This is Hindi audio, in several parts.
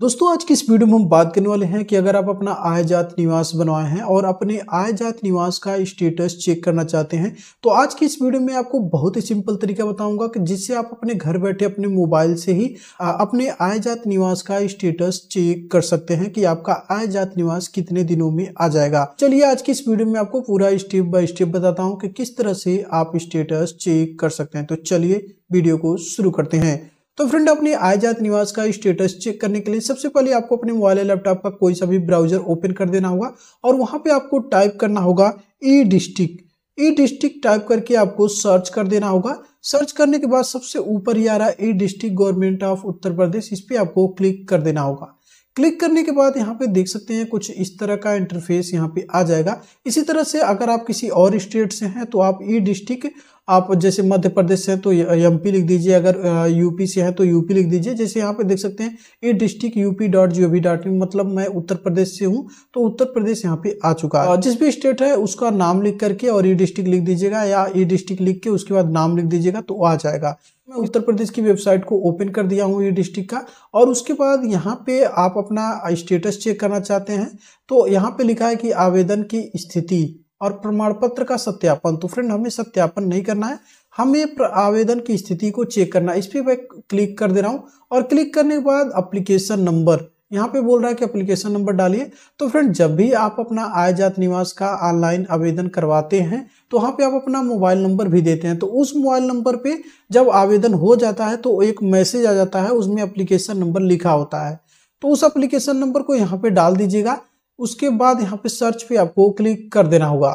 दोस्तों आज की इस वीडियो में हम बात करने वाले हैं कि अगर आप अपना आय जात निवास बनवाए हैं और अपने आय जात निवास का स्टेटस चेक करना चाहते हैं तो आज की इस वीडियो में आपको बहुत ही सिंपल तरीका बताऊंगा कि जिससे आप अपने घर बैठे अपने मोबाइल से ही अपने आय जात निवास का स्टेटस चेक कर सकते हैं कि आपका आय जात निवास कितने दिनों में आ जाएगा चलिए आज की इस वीडियो में आपको पूरा स्टेप बाय स्टेप बताता हूँ कि किस तरह से आप स्टेटस चेक कर सकते हैं तो चलिए वीडियो को शुरू करते हैं तो फ्रेंड अपने आयजात निवास का स्टेटस चेक करने के लिए सबसे पहले आपको अपने मोबाइल या लैपटॉप का कोई सा भी ब्राउजर ओपन कर देना होगा और वहाँ पे आपको टाइप करना होगा E district E district type करके आपको सर्च कर देना होगा सर्च करने के बाद सबसे ऊपर ही आ रहा है E district government of Uttar Pradesh इस पर आपको क्लिक कर देना होगा क्लिक करने के बाद यहाँ पे देख सकते हैं कुछ इस तरह का इंटरफेस यहाँ पे आ जाएगा इसी तरह से अगर आप किसी और स्टेट से हैं तो आप ई e डिस्ट्रिक्ट आप जैसे मध्य प्रदेश से हैं तो एम लिख दीजिए अगर यूपी से हैं तो यूपी लिख दीजिए जैसे यहाँ पे देख सकते हैं E district UP dot G O V dot in मतलब मैं उत्तर प्रदेश से हूँ तो उत्तर प्रदेश यहाँ पे आ चुका है जिस भी स्टेट है उसका नाम लिख करके और ई e डिस्ट्रिक्ट लिख दीजिएगा या ई e डिस्ट्रिक्ट लिख के उसके बाद नाम लिख दीजिएगा तो आ जाएगा मैं उत्तर प्रदेश की वेबसाइट को ओपन कर दिया हूँ ये डिस्ट्रिक्ट का और उसके बाद यहाँ पे आप अपना स्टेटस चेक करना चाहते हैं तो यहाँ पे लिखा है कि आवेदन की स्थिति और प्रमाण पत्र का सत्यापन तो फ्रेंड हमें सत्यापन नहीं करना है हमें आवेदन की स्थिति को चेक करना है इस पर मैं क्लिक कर दे रहा हूँ और क्लिक करने के बाद अप्लीकेशन नंबर यहाँ पे बोल रहा है कि अप्लीकेशन नंबर डालिए तो फ्रेंड जब भी आप अपना आय जात निवास का ऑनलाइन आवेदन करवाते हैं तो वहाँ पे आप अपना मोबाइल नंबर भी देते हैं तो उस मोबाइल नंबर पे जब आवेदन हो जाता है तो एक मैसेज आ जाता है उसमें अप्लीकेशन नंबर लिखा होता है तो उस एप्लीकेशन नंबर को यहाँ पे डाल दीजिएगा उसके बाद यहाँ पे सर्च पे आपको क्लिक कर देना होगा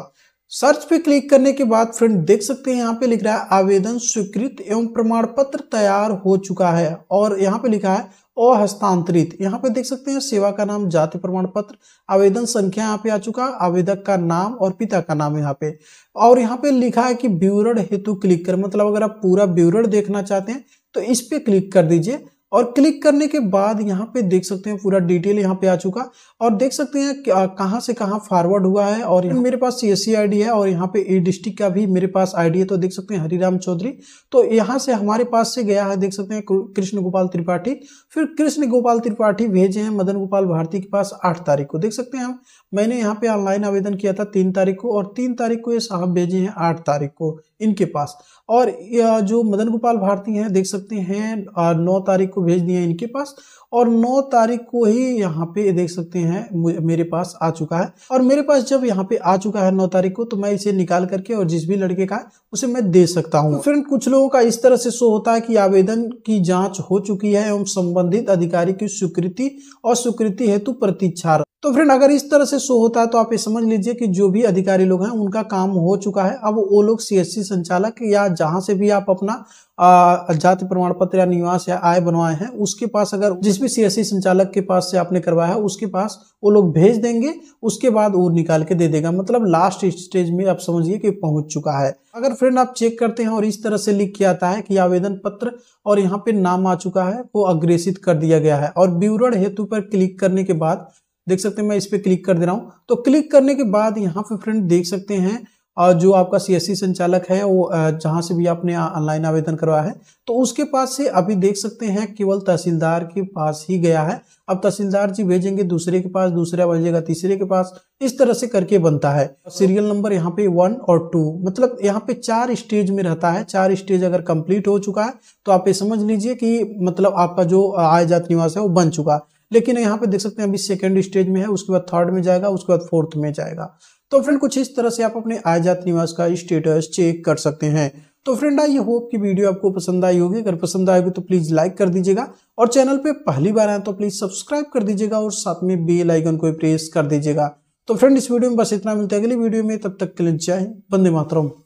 सर्च पे क्लिक करने के बाद फ्रेंड देख सकते हैं यहाँ पे लिख रहा है आवेदन स्वीकृत एवं प्रमाण पत्र तैयार हो चुका है और यहाँ पे लिखा है अहस्तांतरित यहाँ पे देख सकते हैं सेवा का नाम जाति प्रमाण पत्र आवेदन संख्या यहाँ पे आ चुका आवेदक का नाम और पिता का नाम यहाँ पे और यहाँ पे लिखा है कि विवरण हेतु क्लिक कर मतलब अगर आप पूरा विवरण देखना चाहते हैं तो इस पे क्लिक कर दीजिए और क्लिक करने के बाद यहाँ पे देख सकते हैं पूरा डिटेल यहाँ पे आ चुका और देख सकते हैं कहाँ से कहाँ फॉरवर्ड हुआ है और मेरे पास सी एस है और यहाँ पे ए डिस्ट्रिक्ट का भी मेरे पास आईडी है तो देख सकते हैं हरिराम चौधरी तो यहाँ से हमारे पास से गया है देख सकते हैं कृष्ण गोपाल त्रिपाठी फिर कृष्ण गोपाल त्रिपाठी भेजे हैं मदन गोपाल भारती के पास आठ तारीख को देख सकते हैं हम मैंने यहाँ पे ऑनलाइन आवेदन किया था तीन तारीख को और तीन तारीख को ये साहब भेजे हैं आठ तारीख को इनके पास और जो मदन गोपाल भारती हैं देख सकते हैं नौ तारीख को भेज दिया इनके पास और 9 तारीख को ही यहाँ पे देख सकते हैं मेरे पास आ चुका है और मेरे पास जब यहाँ पे आ चुका है 9 तारीख को तो मैं इसे निकाल करके और जिस भी लड़के का उसे मैं दे सकता हूँ तो फ्रेंड कुछ लोगों का इस तरह से शो होता है कि आवेदन की जाँच हो चुकी है एवं संबंधित अधिकारी की स्वीकृति और स्वीकृति हेतु प्रतीक्षार तो फ्रेंड अगर इस तरह से शो होता है तो आप ये समझ लीजिए कि जो भी अधिकारी लोग हैं उनका काम हो चुका है अब वो लोग सीएससी संचालक या जहां से भी आप अपना जाति प्रमाण पत्र या निवास या आय बनवाए हैं उसके पास अगर जिस भी सीएससी संचालक के पास से आपने करवाया है उसके पास वो लोग भेज देंगे उसके बाद वो निकाल के दे देगा मतलब लास्ट स्टेज में आप समझिए कि पहुंच चुका है अगर फ्रेंड आप चेक करते हैं और इस तरह से लिख के आता है कि आवेदन पत्र और यहाँ पे नाम आ चुका है वो अग्रेषित कर दिया गया है और विवरण हेतु पर क्लिक करने के बाद देख सकते हैं मैं इस पर क्लिक कर दे रहा हूँ तो क्लिक करने के बाद यहाँ पे फ्रेंड देख सकते हैं और जो आपका सीएससी संचालक है वो जहाँ से भी आपने ऑनलाइन आवेदन करवाया है तो उसके पास से अभी देख सकते हैं केवल तहसीलदार के पास ही गया है अब तहसीलदार जी भेजेंगे दूसरे के पास दूसरा भेजेगा तीसरे के पास इस तरह से करके बनता है सीरियल नंबर यहाँ पे वन और टू मतलब यहाँ पे चार स्टेज में रहता है चार स्टेज अगर कंप्लीट हो चुका है तो आप ये समझ लीजिए कि मतलब आपका जो आय जात निवास है वो बन चुका है लेकिन यहाँ पे देख सकते हैं अभी सेकेंड स्टेज में है उसके बाद थर्ड में जाएगा उसके बाद फोर्थ में जाएगा तो फ्रेंड कुछ इस तरह से आप अपने आय जात निवास का स्टेटस चेक कर सकते हैं तो फ्रेंड आई होप कि वीडियो आपको पसंद आई होगी अगर पसंद आएगी तो प्लीज़ लाइक कर दीजिएगा और चैनल पे पहली बार आए तो प्लीज़ सब्सक्राइब कर दीजिएगा और साथ में बेल आइकन को प्रेस कर दीजिएगा तो फ्रेंड इस वीडियो में बस इतना मिलता है अगली वीडियो में तब तक के लिए जय हिंद बंदे मातरम